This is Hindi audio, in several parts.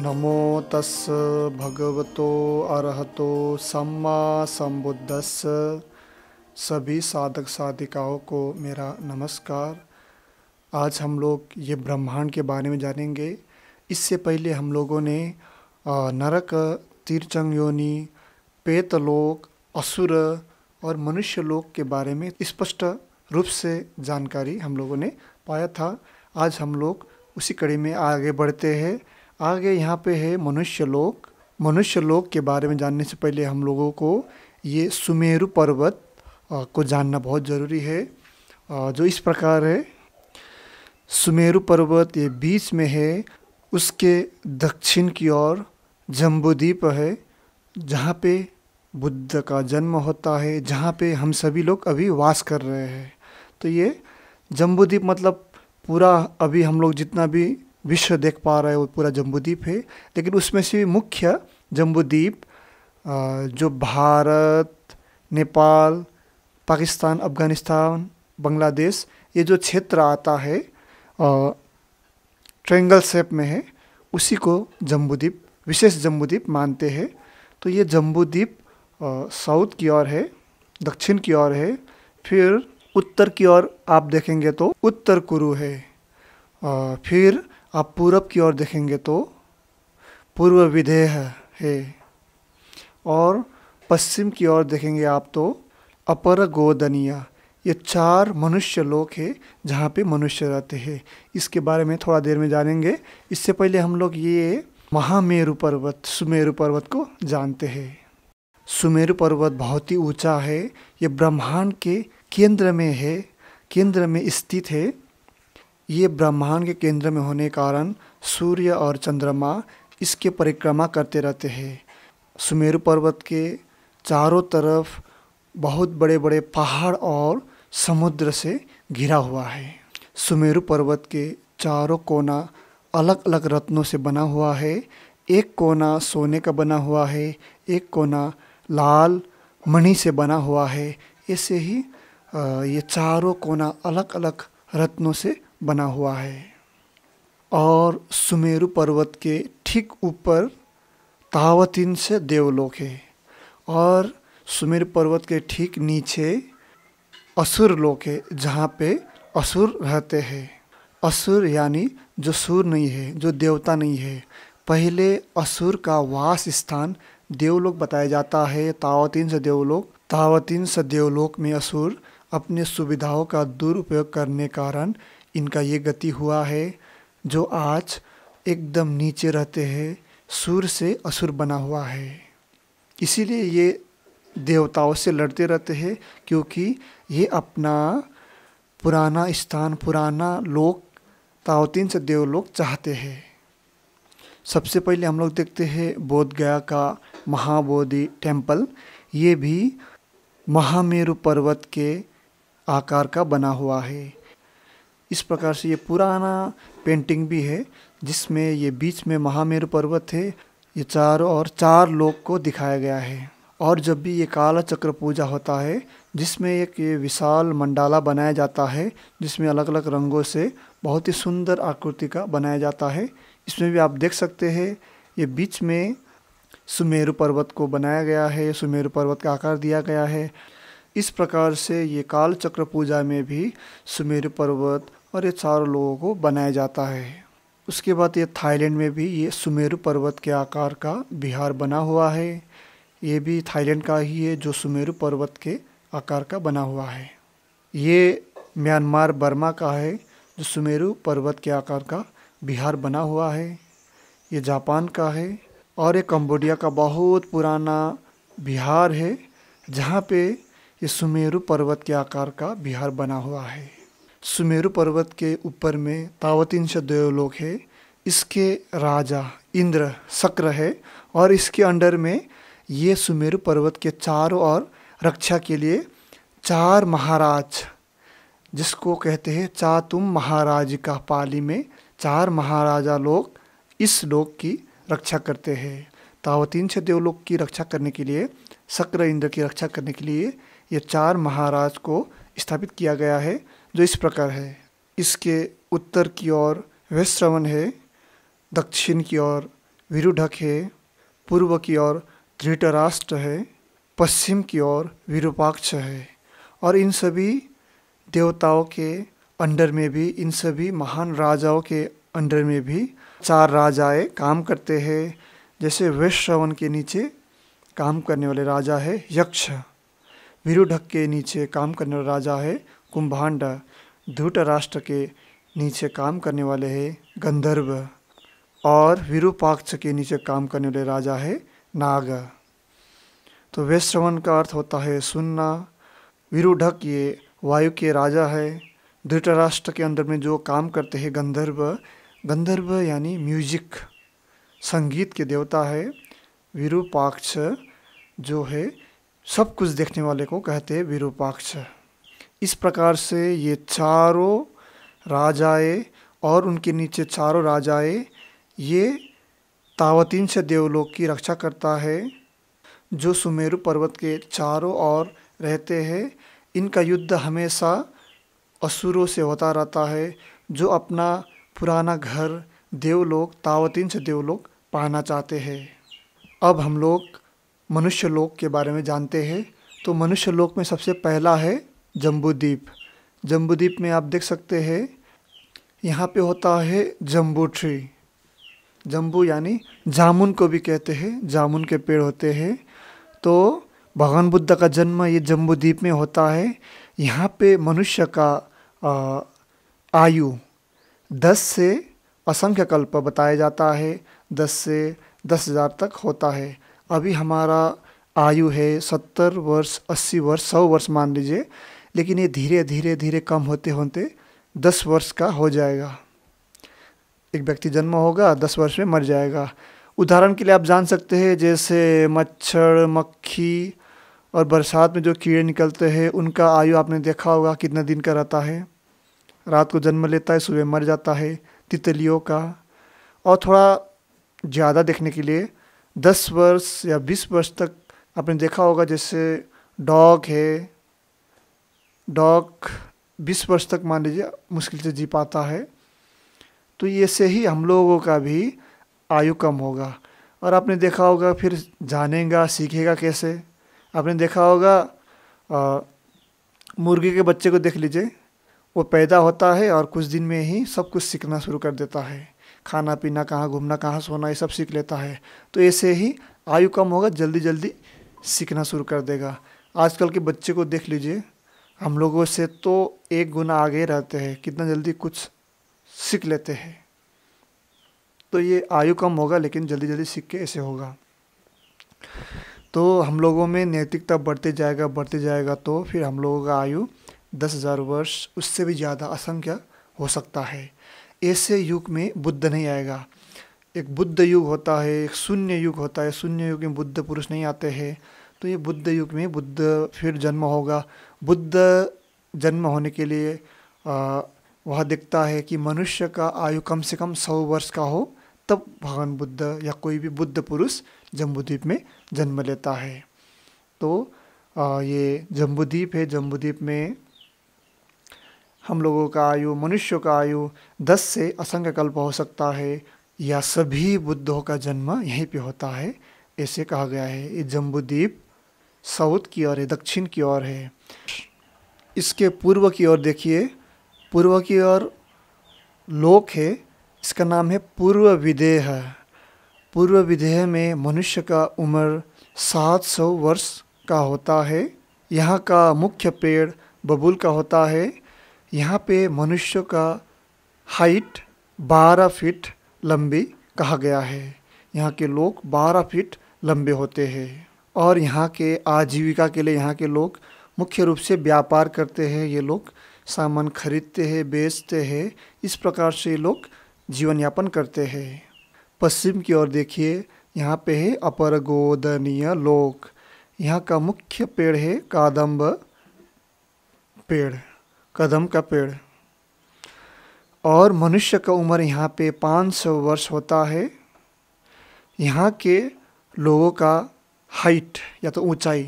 नमो तस् भगवतो अरहतो सम्मा सम्बुद्धस सभी साधक साधिकाओं को मेरा नमस्कार आज हम लोग ये ब्रह्मांड के बारे में जानेंगे इससे पहले हम लोगों ने नरक तीर्थंग योनि पेतलोक असुर और मनुष्य लोक के बारे में स्पष्ट रूप से जानकारी हम लोगों ने पाया था आज हम लोग उसी कड़ी में आगे बढ़ते हैं आगे यहाँ पे है मनुष्य लोक मनुष्य लोक के बारे में जानने से पहले हम लोगों को ये सुमेरु पर्वत को जानना बहुत ज़रूरी है जो इस प्रकार है सुमेरु पर्वत ये बीच में है उसके दक्षिण की ओर जम्बुद्वीप है जहाँ पे बुद्ध का जन्म होता है जहाँ पे हम सभी लोग अभी वास कर रहे हैं तो ये जम्बुद्वीप मतलब पूरा अभी हम लोग जितना भी विश्व देख पा रहे हो पूरा जम्बूद्वीप है लेकिन उसमें से मुख्य जम्बूद्वीप जो भारत नेपाल पाकिस्तान अफगानिस्तान बांग्लादेश ये जो क्षेत्र आता है ट्रेंगल शेप में है उसी को जम्बूद्वीप विशेष जम्बूद्वीप मानते हैं तो ये जम्बूद्वीप साउथ की ओर है दक्षिण की ओर है फिर उत्तर की ओर आप देखेंगे तो उत्तर कुरु है आ, फिर आप पूरब की ओर देखेंगे तो पूर्व विधेय है और पश्चिम की ओर देखेंगे आप तो अपर गोदनिया ये चार मनुष्य लोक है जहाँ पे मनुष्य रहते हैं इसके बारे में थोड़ा देर में जानेंगे इससे पहले हम लोग ये महामेरु पर्वत सुमेरु पर्वत को जानते हैं सुमेरु पर्वत बहुत ही ऊंचा है ये ब्रह्मांड के केंद्र में है केंद्र में स्थित है ये ब्रह्मांड के केंद्र में होने के कारण सूर्य और चंद्रमा इसके परिक्रमा करते रहते हैं सुमेरु पर्वत के चारों तरफ बहुत बड़े बड़े पहाड़ और समुद्र से घिरा हुआ है सुमेरु पर्वत के चारों कोना अलग अलग रत्नों से बना हुआ है एक कोना सोने का बना हुआ है एक कोना लाल मणि से बना हुआ है ऐसे ही ये चारों कोना अलग अलग रत्नों से बना हुआ है और सुमेरु पर्वत के ठीक ऊपर तावतिन से देवलोक है और सुमेरु पर्वत के ठीक नीचे असुर लोक है जहाँ पे असुर रहते हैं असुर यानी जो सुर नहीं है जो देवता नहीं है पहले असुर का वास स्थान देवलोक बताया जाता है तावतिन से देवलोक तावतिन से देवलोक में असुर अपने सुविधाओं का दुरुपयोग करने कारण इनका ये गति हुआ है जो आज एकदम नीचे रहते हैं सुर से असुर बना हुआ है इसीलिए ये देवताओं से लड़ते रहते हैं क्योंकि ये अपना पुराना स्थान पुराना लोक तावतीन से देवलोक चाहते हैं सबसे पहले हम लोग देखते हैं बोध गया का महाबोधि टेम्पल ये भी महामेरु पर्वत के आकार का बना हुआ है इस प्रकार से ये पुराना पेंटिंग भी है जिसमें ये बीच में महामेरु पर्वत है ये चारों और चार लोग को दिखाया गया है और जब भी ये काला चक्र पूजा होता है जिसमें एक ये विशाल मंडाला बनाया जाता है जिसमें अलग अलग रंगों से बहुत ही सुंदर आकृति का बनाया जाता है इसमें भी आप देख सकते हैं ये बीच में सुमेरु पर्वत को बनाया गया है सुमेरु पर्वत का आकार दिया गया है इस प्रकार से ये काल चक्र पूजा में भी सुमेरु पर्वत और ये चारों लोगों को बनाया जाता है उसके बाद ये थाईलैंड में भी ये सुमेरु पर्वत के आकार का बिहार बना हुआ है ये भी थाईलैंड का ही है जो सुमेरु पर्वत के आकार का बना हुआ है ये म्यांमार बर्मा का है जो सुमेरु पर्वत के आकार का बिहार बना हुआ है ये जापान का है और ये कम्बोडिया का बहुत पुराना बिहार है जहाँ पे ये सुमेरु पर्वत के आकार का बिहार बना हुआ है सुमेरु पर्वत के ऊपर में तावतिंश देवलोक है इसके राजा इंद्र शक्र है और इसके अंडर में ये सुमेरु पर्वत के चारों और रक्षा के लिए चार महाराज जिसको कहते हैं चा तुम महाराज का पाली में चार महाराजा लोग इस लोक की रक्षा करते हैं तावतिंश देवलोक की रक्षा करने के लिए शक्र इंद्र की रक्षा करने के लिए ये चार महाराज को स्थापित किया गया है जो इस प्रकार है इसके उत्तर की ओर वैश्रवण है दक्षिण की ओर विरुढक है पूर्व की ओर धृतराष्ट्र है पश्चिम की ओर विरूपाक्ष है और इन सभी देवताओं के अंडर में भी इन सभी महान राजाओं के अंडर में भी चार राजाएं काम करते हैं जैसे वैश्रवण के नीचे काम करने वाले राजा है यक्ष विरुढ़क के नीचे काम करने वाला राजा है कुंभांड धूट राष्ट्र के नीचे काम करने वाले है गंधर्व और विरूपाक्ष के नीचे काम करने वाले राजा है नाग तो वैश्रवण का अर्थ होता है सुनना विरूढ़ ये वायु के राजा है धृतराष्ट्र के अंदर में जो काम करते हैं गंधर्व गंधर्व यानी म्यूजिक संगीत के देवता है विरूपाक्ष जो है सब कुछ देखने वाले को कहते हैं विरूपाक्ष इस प्रकार से ये चारों राजाए और उनके नीचे चारों राजाए ये तावतीन से देवलोक की रक्षा करता है जो सुमेरु पर्वत के चारों ओर रहते हैं इनका युद्ध हमेशा असुरों से होता रहता है जो अपना पुराना घर देवलोक तावतीन से देवलोक पाना चाहते हैं अब हम लोग मनुष्य लोक के बारे में जानते हैं तो मनुष्य लोक में सबसे पहला है जम्बूद्वीप जम्बूद्वीप में आप देख सकते हैं यहाँ पे होता है जम्बू ट्री जम्बू यानी जामुन को भी कहते हैं जामुन के पेड़ होते हैं तो भगवान बुद्ध का जन्म ये जम्बूद्वीप में होता है यहाँ पे मनुष्य का आ, आयु दस से असंख्य कल्प बताया जाता है दस से दस हज़ार तक होता है अभी हमारा आयु है सत्तर वर्ष अस्सी वर्ष सौ वर्ष मान लीजिए लेकिन ये धीरे धीरे धीरे कम होते होते दस वर्ष का हो जाएगा एक व्यक्ति जन्म होगा दस वर्ष में मर जाएगा उदाहरण के लिए आप जान सकते हैं जैसे मच्छर मक्खी और बरसात में जो कीड़े निकलते हैं उनका आयु आपने देखा होगा कितने दिन का रहता है रात को जन्म लेता है सुबह मर जाता है तितलियों का और थोड़ा ज़्यादा देखने के लिए दस वर्ष या बीस वर्ष तक आपने देखा होगा जैसे डॉग है डॉग बीस वर्ष तक मान लीजिए मुश्किल से जी पाता है तो ये से ही हम लोगों का भी आयु कम होगा और आपने देखा होगा फिर जानेगा सीखेगा कैसे आपने देखा होगा मुर्गी के बच्चे को देख लीजिए वो पैदा होता है और कुछ दिन में ही सब कुछ सीखना शुरू कर देता है खाना पीना कहाँ घूमना कहाँ सोना ये सब सीख लेता है तो ऐसे ही आयु कम होगा जल्दी जल्दी सीखना शुरू कर देगा आजकल के बच्चे को देख लीजिए हम लोगों से तो एक गुना आगे रहते हैं कितना जल्दी कुछ सीख लेते हैं तो ये आयु कम होगा लेकिन जल्दी जल्दी सीख के ऐसे होगा तो हम लोगों में नैतिकता बढ़ते जाएगा बढ़ते जाएगा तो फिर हम लोगों का आयु दस हज़ार वर्ष उससे भी ज़्यादा असंख्य हो सकता है ऐसे युग में बुद्ध नहीं आएगा एक बुद्ध युग होता है एक शून्य युग होता है शून्य युग में बुद्ध पुरुष नहीं आते हैं तो ये बुद्ध युग में बुद्ध फिर जन्म होगा बुद्ध जन्म होने के लिए वह दिखता है कि मनुष्य का आयु कम से कम सौ वर्ष का हो तब भगवान बुद्ध या कोई भी बुद्ध पुरुष जम्बूद्वीप में जन्म लेता है तो ये जम्बूद्वीप है जम्बूद्वीप में हम लोगों का आयु मनुष्य का आयु दस से असंख्य कल्प हो सकता है या सभी बुद्धों का जन्म यहीं पे होता है ऐसे कहा गया है ये जम्बूद्वीप साउथ की ओर है दक्षिण की ओर है इसके पूर्व की ओर देखिए पूर्व की ओर लोक है इसका नाम है पूर्व विदेह पूर्व विदेह में मनुष्य का उम्र 700 वर्ष का होता है यहाँ का मुख्य पेड़ बबूल का होता है यहाँ पे मनुष्य का हाइट 12 फीट लंबी कहा गया है यहाँ के लोग 12 फीट लंबे होते हैं और यहाँ के आजीविका के लिए यहाँ के लोग मुख्य रूप से व्यापार करते हैं ये लोग सामान खरीदते हैं बेचते हैं इस प्रकार से ये लोग जीवन यापन करते हैं पश्चिम की ओर देखिए यहाँ पे है अपर गोदनीय लोक यहाँ का मुख्य पेड़ है कादम्ब पेड़ कदम का पेड़ और मनुष्य का उम्र यहाँ पे 500 वर्ष होता है यहाँ के लोगों का हाइट या तो ऊंचाई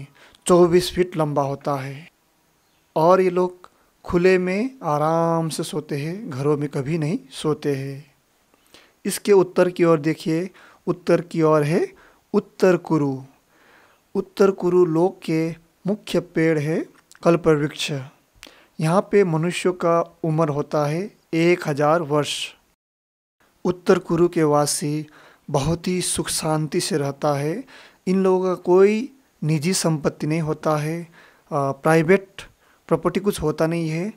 24 फीट लंबा होता है और ये लोग खुले में आराम से सोते हैं घरों में कभी नहीं सोते हैं इसके उत्तर की ओर देखिए उत्तर की ओर है उत्तर कुरु उत्तर कुरु लोक के मुख्य पेड़ है कल्प वृक्ष यहाँ पे मनुष्यों का उम्र होता है एक हज़ार वर्ष उत्तर कुरु के वासी बहुत ही सुख शांति से रहता है इन लोगों का कोई निजी संपत्ति नहीं होता है प्राइवेट प्रॉपर्टी कुछ होता नहीं है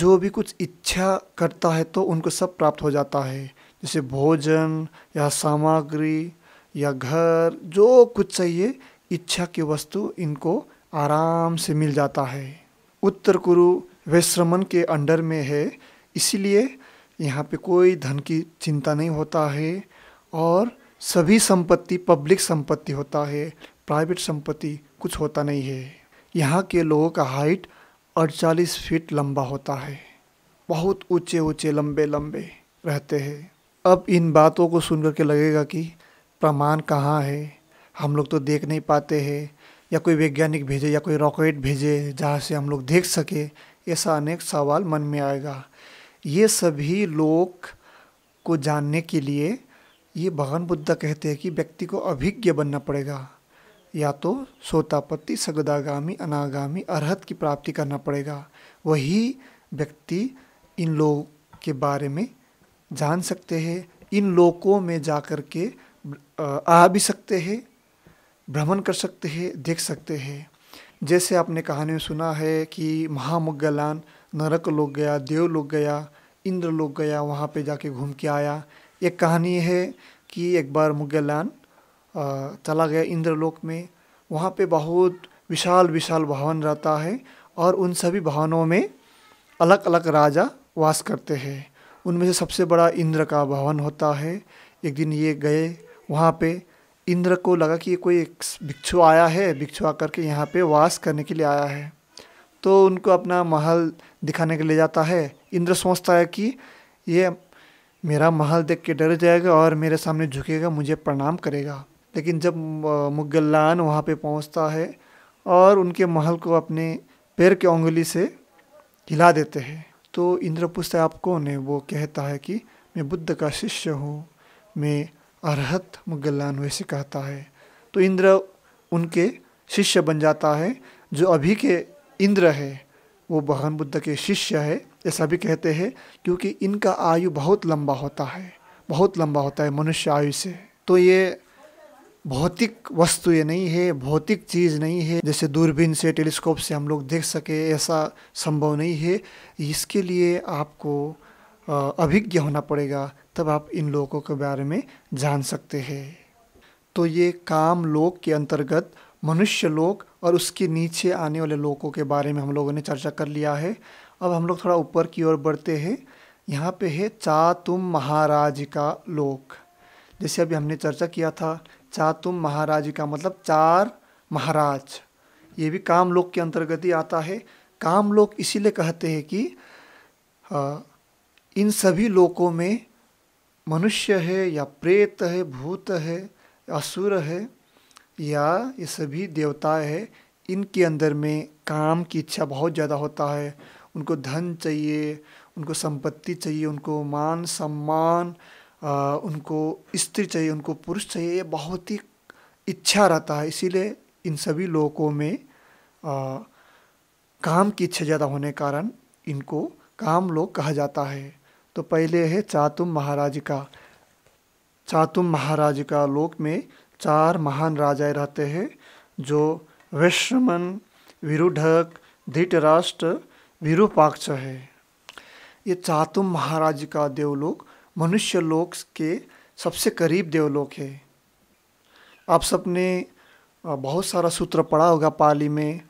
जो भी कुछ इच्छा करता है तो उनको सब प्राप्त हो जाता है जैसे भोजन या सामग्री या घर जो कुछ चाहिए इच्छा की वस्तु इनको आराम से मिल जाता है उत्तर कुरु वैश्रमण के अंडर में है इसीलिए यहाँ पे कोई धन की चिंता नहीं होता है और सभी संपत्ति पब्लिक संपत्ति होता है प्राइवेट संपत्ति कुछ होता नहीं है यहाँ के लोगों का हाइट अड़चालीस फीट लंबा होता है बहुत ऊंचे ऊंचे लंबे लंबे रहते हैं अब इन बातों को सुन करके लगेगा कि प्रमाण कहाँ है हम लोग तो देख नहीं पाते हैं या कोई वैज्ञानिक भेजे या कोई रॉकेट भेजे जहाँ से हम लोग देख सके ऐसा अनेक सवाल मन में आएगा ये सभी लोग को जानने के लिए ये भगवान बुद्ध कहते हैं कि व्यक्ति को अभिज्ञ बनना पड़ेगा या तो सोतापत्ति सगदागामी अनागामी अरहत की प्राप्ति करना पड़ेगा वही व्यक्ति इन लोग के बारे में जान सकते हैं इन लोकों में जा कर के आ भी सकते हैं भ्रमण कर सकते हैं देख सकते हैं जैसे आपने कहानी में सुना है कि महामुगलान नरक लोग गया देव लोग गया इंद्र लोग गया वहाँ पे जाके घूम के आया एक कहानी है कि एक बार मुगलान चला गया इंद्रलोक में वहाँ पे बहुत विशाल विशाल भवन रहता है और उन सभी भवनों में अलग अलग राजा वास करते हैं उनमें से सबसे बड़ा इंद्र का भवन होता है एक दिन ये गए वहाँ पे इंद्र को लगा कि कोई एक भिक्षु आया है भिक्षु आकर के यहाँ पे वास करने के लिए आया है तो उनको अपना महल दिखाने के लिए जाता है इंद्र सोचता है कि ये मेरा महल देख के डर जाएगा और मेरे सामने झुकेगा मुझे प्रणाम करेगा लेकिन जब मुगलान वहाँ पे पहुँचता है और उनके महल को अपने पैर के उंगली से हिला देते हैं तो इंद्रपुस्त आप कौन है वो कहता है कि मैं बुद्ध का शिष्य हूँ मैं अरहत मुगलान वैसे कहता है तो इंद्र उनके शिष्य बन जाता है जो अभी के इंद्र है वो भगवान बुद्ध के शिष्य है ये सभी कहते हैं क्योंकि इनका आयु बहुत लंबा होता है बहुत लंबा होता है मनुष्य आयु से तो ये भौतिक वस्तु ये नहीं है भौतिक चीज़ नहीं है जैसे दूरबीन से टेलीस्कोप से हम लोग देख सके ऐसा संभव नहीं है इसके लिए आपको अभिज्ञ होना पड़ेगा तब आप इन लोगों के बारे में जान सकते हैं तो ये काम लोक के अंतर्गत मनुष्य लोक और उसके नीचे आने वाले लोगों के बारे में हम लोगों ने चर्चा कर लिया है अब हम लोग थोड़ा ऊपर की ओर बढ़ते हैं यहाँ पे है चा तुम महाराज का लोक जैसे अभी हमने चर्चा किया था चा तुम महाराज का मतलब चार महाराज ये भी काम लोक के अंतर्गत ही आता है काम लोक इसीलिए कहते हैं कि आ, इन सभी लोकों में मनुष्य है या प्रेत है भूत है असुर है या ये सभी देवता है इनके अंदर में काम की इच्छा बहुत ज़्यादा होता है उनको धन चाहिए उनको संपत्ति चाहिए उनको मान सम्मान आ, उनको स्त्री चाहिए उनको पुरुष चाहिए ये बहुत ही इच्छा रहता है इसीलिए इन सभी लोगों में आ, काम की इच्छा ज़्यादा होने कारण इनको काम लोग कहा जाता है तो पहले है चातुम महाराज का चातुम महाराज का लोक में चार महान राजाए रहते हैं जो वैश्रमन विरुढ़क धृतराष्ट्र विरूपाक्ष है ये चातुम महाराज का देवलोक मनुष्य लोक के सबसे करीब देवलोक है आप सबने बहुत सारा सूत्र पढ़ा होगा पाली में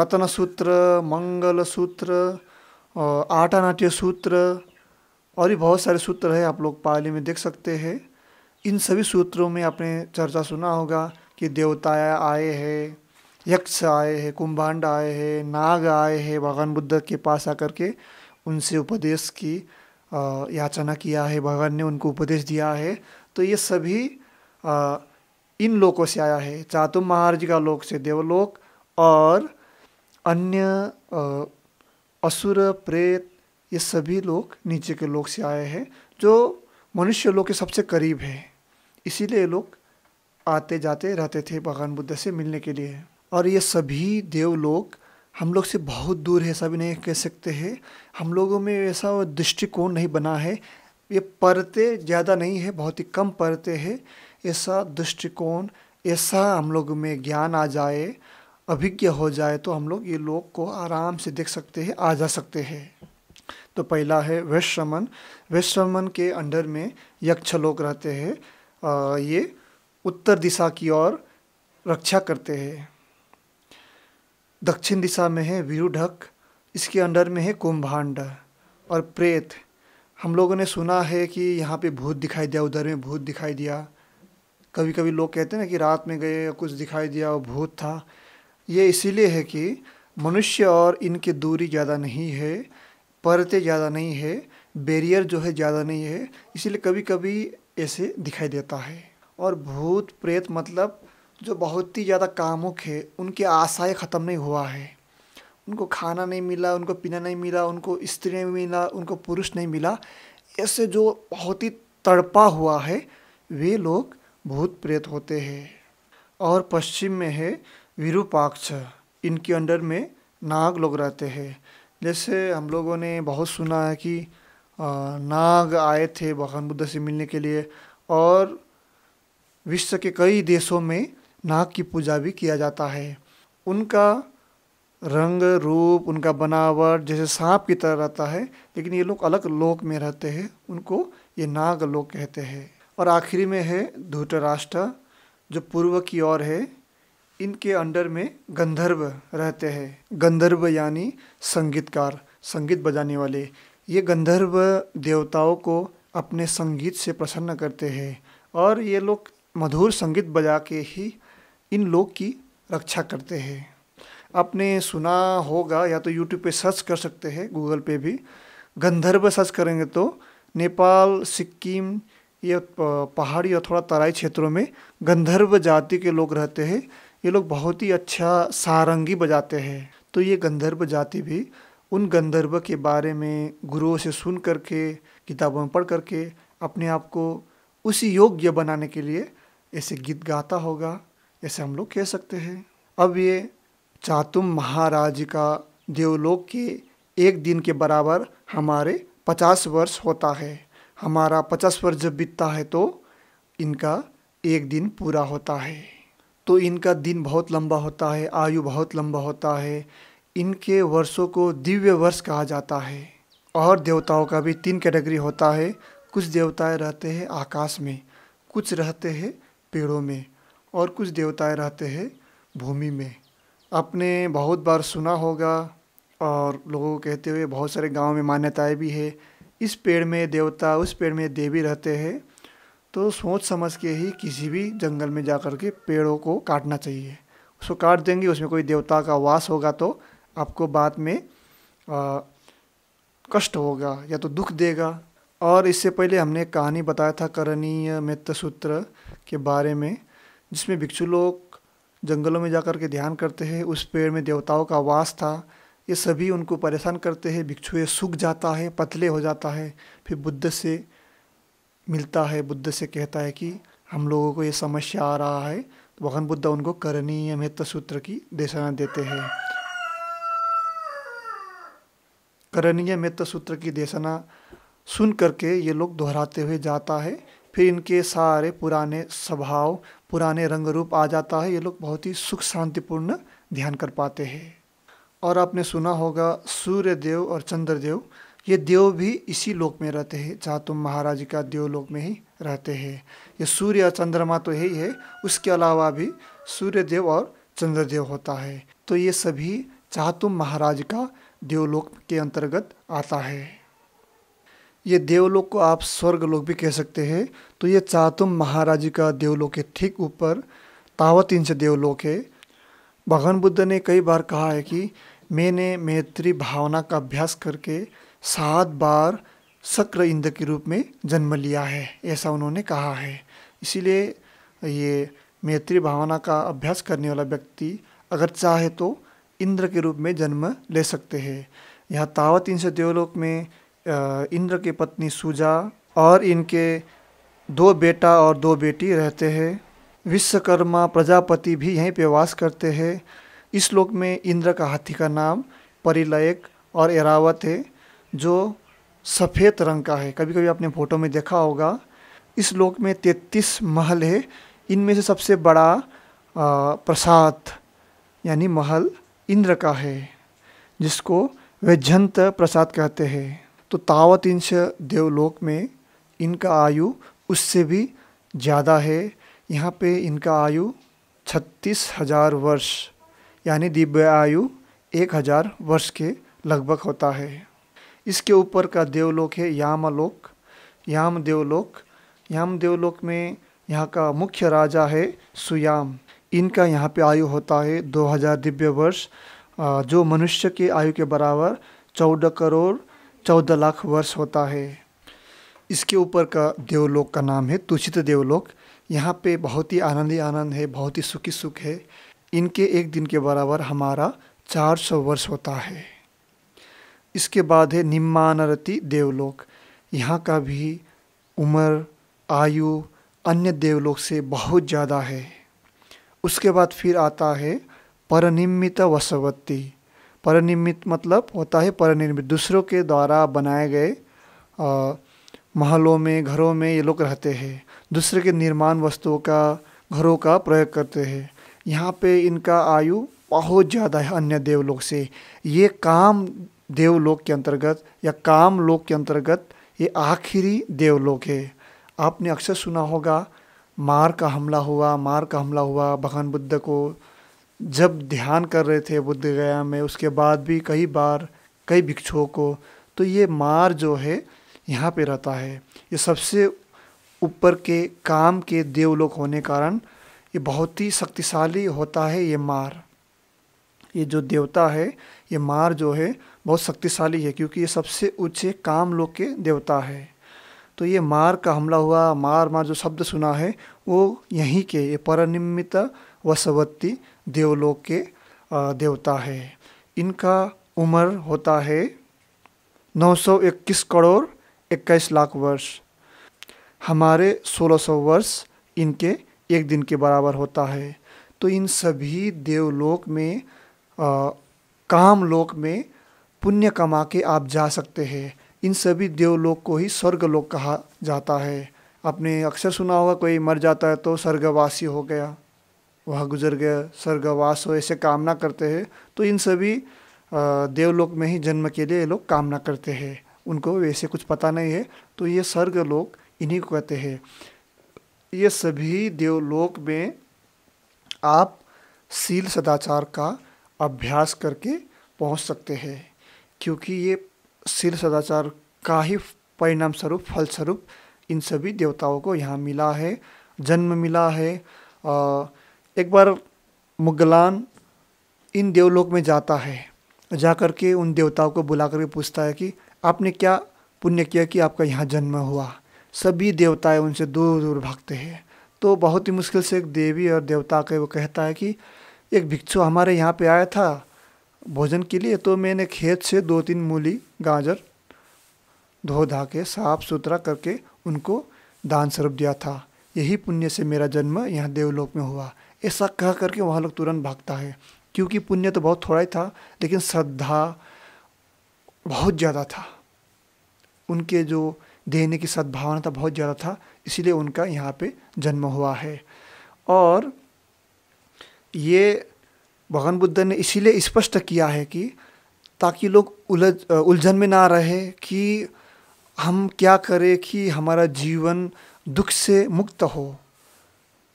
रतन सूत्र मंगल सूत्र आटा नाट्य सूत्र और भी बहुत सारे सूत्र है आप लोग पाली में देख सकते हैं इन सभी सूत्रों में आपने चर्चा सुना होगा कि देवताएं आए हैं यक्ष आए हैं कुंभांड आए हैं नाग आए हैं भगवान बुद्ध के पास आकर के उनसे उपदेश की याचना किया है भगवान ने उनको उपदेश दिया है तो ये सभी इन लोगों से आया है चातुम का लोक से देवलोक और अन्य असुर प्रेत ये सभी लोग नीचे के लोग से आए हैं जो मनुष्य लोग के सबसे करीब है इसीलिए लोग आते जाते रहते थे भगवान बुद्ध से मिलने के लिए और ये सभी देवलोक हम लोग से बहुत दूर है ऐसा भी नहीं कह सकते हैं हम लोगों में ऐसा दृष्टिकोण नहीं बना है ये पर्ते ज़्यादा नहीं है बहुत ही कम पर्ते हैं ऐसा दृष्टिकोण ऐसा हम लोग में ज्ञान आ जाए अभिज्ञ हो जाए तो हम लोग ये लोग को आराम से देख सकते हैं आ जा सकते हैं तो पहला है वैश्रमन वैश्रमन के अंडर में यक्ष लोग रहते हैं ये उत्तर दिशा की ओर रक्षा करते हैं दक्षिण दिशा में है विरूढक इसके अंडर में है कुंभांड और प्रेत हम लोगों ने सुना है कि यहाँ पे भूत दिखाई दिया उधर में भूत दिखाई दिया कभी कभी लोग कहते हैं ना कि रात में गए कुछ दिखाई दिया और भूत था ये इसीलिए है कि मनुष्य और इनकी दूरी ज़्यादा नहीं है परतें ज़्यादा नहीं है बैरियर जो है ज़्यादा नहीं है इसीलिए कभी कभी ऐसे दिखाई देता है और भूत प्रेत मतलब जो बहुत ही ज़्यादा कामुक है उनकी आशाएँ ख़त्म नहीं हुआ है उनको खाना नहीं मिला उनको पीना नहीं मिला उनको स्त्री नहीं मिला उनको पुरुष नहीं मिला ऐसे जो बहुत ही तड़पा हुआ है वे लोग भूत प्रेत होते हैं और पश्चिम में है विरूपाक्ष इनके अंडर में नाग लोग रहते हैं जैसे हम लोगों ने बहुत सुना है कि नाग आए थे भगवान बुद्ध से मिलने के लिए और विश्व के कई देशों में नाग की पूजा भी किया जाता है उनका रंग रूप उनका बनावट जैसे सांप की तरह रहता है लेकिन ये लोग अलग लोक में रहते हैं उनको ये नाग लोग कहते हैं और आखिरी में है धूतराष्ट्र जो पूर्व की ओर है इनके अंडर में गंधर्व रहते हैं गंधर्व यानी संगीतकार संगीत बजाने वाले ये गंधर्व देवताओं को अपने संगीत से प्रसन्न करते हैं और ये लोग मधुर संगीत बजा के ही इन लोग की रक्षा करते हैं आपने सुना होगा या तो यूट्यूब पे सर्च कर सकते हैं गूगल पे भी गंधर्व सर्च करेंगे तो नेपाल सिक्किम ये पहाड़ी और थोड़ा तराई क्षेत्रों में गंधर्व जाति के लोग रहते हैं ये लोग बहुत ही अच्छा सारंगी बजाते हैं तो ये गंधर्व जाति भी उन गंधर्व के बारे में गुरुओं से सुन करके किताबों में पढ़ करके अपने आप को उसी योग्य बनाने के लिए ऐसे गीत गाता होगा ऐसे हम लोग कह सकते हैं अब ये चातुम महाराज का देवलोक के एक दिन के बराबर हमारे पचास वर्ष होता है हमारा पचास वर्ष जब बीतता है तो इनका एक दिन पूरा होता है तो इनका दिन बहुत लंबा होता है आयु बहुत लंबा होता है इनके वर्षों को दिव्य वर्ष कहा जाता है और देवताओं का भी तीन कैटेगरी होता है कुछ देवताएं रहते हैं आकाश में कुछ रहते हैं पेड़ों में और कुछ देवताएं रहते हैं भूमि में आपने बहुत बार सुना होगा और लोगों को कहते हुए बहुत सारे गांव में मान्यताएं भी है इस पेड़ में देवता उस पेड़ में देवी रहते हैं तो सोच समझ के ही किसी भी जंगल में जा कर के पेड़ों को काटना चाहिए उसको काट देंगे उसमें कोई देवता का वास होगा तो आपको बाद में आ, कष्ट होगा या तो दुख देगा और इससे पहले हमने कहानी बताया था करणीय मित्र सूत्र के बारे में जिसमें भिक्षु लोग जंगलों में जाकर के ध्यान करते हैं उस पेड़ में देवताओं का वास था ये सभी उनको परेशान करते हैं भिक्षु ये सूख जाता है पतले हो जाता है फिर बुद्ध से मिलता है बुद्ध से कहता है कि हम लोगों को ये समस्या आ रहा है तो भगवान बुद्ध उनको करणीय महत्व सूत्र की देशना देते हैं करणीय महत्व सूत्र की देशना सुन करके ये लोग दोहराते हुए जाता है फिर इनके सारे पुराने स्वभाव पुराने रंग रूप आ जाता है ये लोग बहुत ही सुख शांतिपूर्ण ध्यान कर पाते हैं और आपने सुना होगा सूर्य देव और चंद्रदेव ये देव भी इसी लोक में रहते हैं जहाँ तुम महाराज का देव लोक में ही रहते हैं ये सूर्य और चंद्रमा तो यही है उसके अलावा भी सूर्य देव और चंद्रदेव होता है तो ये सभी चाह तुम महाराज का देवलोक के अंतर्गत आता है ये देवलोक को आप स्वर्ग लोग भी कह सकते हैं तो ये चातुम महाराज का देवलोक के ठीक ऊपर तावत इंच देवलोक है भगवान बुद्ध ने कई बार कहा है कि मैंने मैत्री भावना का अभ्यास करके सात बार शक्र इंद्र के रूप में जन्म लिया है ऐसा उन्होंने कहा है इसीलिए ये मैत्री भावना का अभ्यास करने वाला व्यक्ति अगर चाहे तो इंद्र के रूप में जन्म ले सकते हैं यहाँ तावत इंद्र देवलोक में इंद्र की पत्नी सुजा और इनके दो बेटा और दो बेटी रहते हैं विश्वकर्मा प्रजापति भी यहीं पे वास करते हैं इस श्लोक में इंद्र का हाथी का नाम परिलयक और एरावत है जो सफ़ेद रंग का है कभी कभी आपने फ़ोटो में देखा होगा इस श्लोक में तैतीस महल है इनमें से सबसे बड़ा प्रसाद यानी महल इंद्र का है जिसको वैजंत प्रसाद कहते हैं तो तावत इंश देवलोक में इनका आयु उससे भी ज़्यादा है यहाँ पे इनका आयु छत्तीस हज़ार वर्ष यानी दिव्य आयु एक हज़ार वर्ष के लगभग होता है इसके ऊपर का देवलोक है यामलोक याम देवलोक याम देवलोक में यहाँ का मुख्य राजा है सुयाम इनका यहाँ पे आयु होता है दो हज़ार दिव्य वर्ष जो मनुष्य के आयु के बराबर चौदह करोड़ चौदह लाख वर्ष होता है इसके ऊपर का देवलोक का नाम है तुषित देवलोक यहाँ पे बहुत ही आनंद ही आनंद है बहुत ही सुखी सुख है इनके एक दिन के बराबर हमारा चार सौ वर्ष होता है इसके बाद है निम्मानरति देवलोक यहाँ का भी उम्र आयु अन्य देवलोक से बहुत ज़्यादा है उसके बाद फिर आता है परनिमित वसवती परनिर्मित मतलब होता है परनिर्मित दूसरों के द्वारा बनाए गए महलों में घरों में ये लोग रहते हैं दूसरे के निर्माण वस्तुओं का घरों का प्रयोग करते हैं यहाँ पे इनका आयु बहुत ज़्यादा है अन्य देवलोक से ये काम देवलोक के अंतर्गत या काम लोक के अंतर्गत ये आखिरी देवलोक है आपने अक्सर सुना होगा मार का हमला हुआ मार का हमला हुआ भगवान बुद्ध को जब ध्यान कर रहे थे बुद्ध गया में उसके बाद भी कई बार कई भिक्षुओं को तो ये मार जो है यहाँ पे रहता है ये सबसे ऊपर के काम के देवलोक होने कारण ये बहुत ही शक्तिशाली होता है ये मार ये जो देवता है ये मार जो है बहुत शक्तिशाली है क्योंकि ये सबसे ऊँचे काम लोग के देवता है तो ये मार का हमला हुआ मार मार जो शब्द सुना है वो यहीं के ये परनिमित वसवत्ती देवलोक के देवता है इनका उम्र होता है 921 करोड़ 21 लाख वर्ष हमारे 1600 वर्ष इनके एक दिन के बराबर होता है तो इन सभी देवलोक में आ, काम लोक में पुण्य कमा के आप जा सकते हैं इन सभी देवलोक को ही स्वर्गलोक कहा जाता है आपने अक्सर सुना होगा कोई मर जाता है तो स्वर्गवासी हो गया वह गुजर गया स्वर्गवास हो ऐसे कामना करते हैं तो इन सभी देवलोक में ही जन्म के लिए ये लोग कामना करते हैं उनको वैसे कुछ पता नहीं है तो ये स्वर्ग लोग इन्हीं को कहते हैं ये सभी देवलोक में आप सील सदाचार का अभ्यास करके पहुंच सकते हैं क्योंकि ये सील सदाचार का ही परिणाम स्वरूप फलस्वरूप इन सभी देवताओं को यहाँ मिला है जन्म मिला है आ, एक बार मुगलान इन देवलोक में जाता है जा कर के उन देवताओं को बुला करके पूछता है कि आपने क्या पुण्य किया कि आपका यहाँ जन्म हुआ सभी देवताएं उनसे दूर दूर भागते हैं तो बहुत ही मुश्किल से एक देवी और देवता के वो कहता है कि एक भिक्षु हमारे यहाँ पे आया था भोजन के लिए तो मैंने खेत से दो तीन मूली गाजर धो धा के साफ सुथरा करके उनको दान स्वरूप दिया था यही पुण्य से मेरा जन्म यहाँ देवलोक में हुआ ऐसा कह करके वहाँ लोग तुरंत भागता है क्योंकि पुण्य तो बहुत थोड़ा ही था लेकिन श्रद्धा बहुत ज़्यादा था उनके जो देने की सद्भावना था बहुत ज़्यादा था इसीलिए उनका यहाँ पे जन्म हुआ है और ये भगवान बुद्ध ने इसीलिए स्पष्ट किया है कि ताकि लोग उलझ उलझन में ना रहे कि हम क्या करें कि हमारा जीवन दुख से मुक्त हो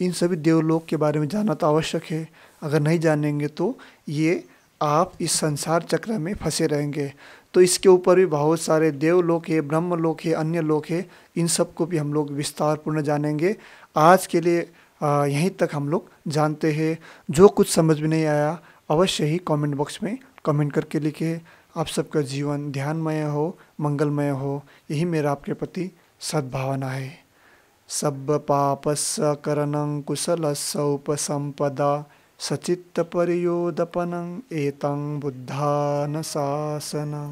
इन सभी देवलोक के बारे में जानना तो आवश्यक है अगर नहीं जानेंगे तो ये आप इस संसार चक्र में फंसे रहेंगे तो इसके ऊपर भी बहुत सारे देवलोक है ब्रह्म लोक है अन्य लोक है इन सब को भी हम लोग विस्तार पूर्ण जानेंगे आज के लिए यहीं तक हम लोग जानते हैं जो कुछ समझ में नहीं आया अवश्य ही कमेंट बॉक्स में कमेंट करके लिखे आप सबका जीवन ध्यानमय हो मंगलमय हो यही मेरा आपके प्रति सद्भावना है सब्बपापस्य करणं कुशलस्य उपसम्पदा सचित्तपर्योदपनम् एतं बुद्धानशासनं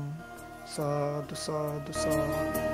साधु साधु साधु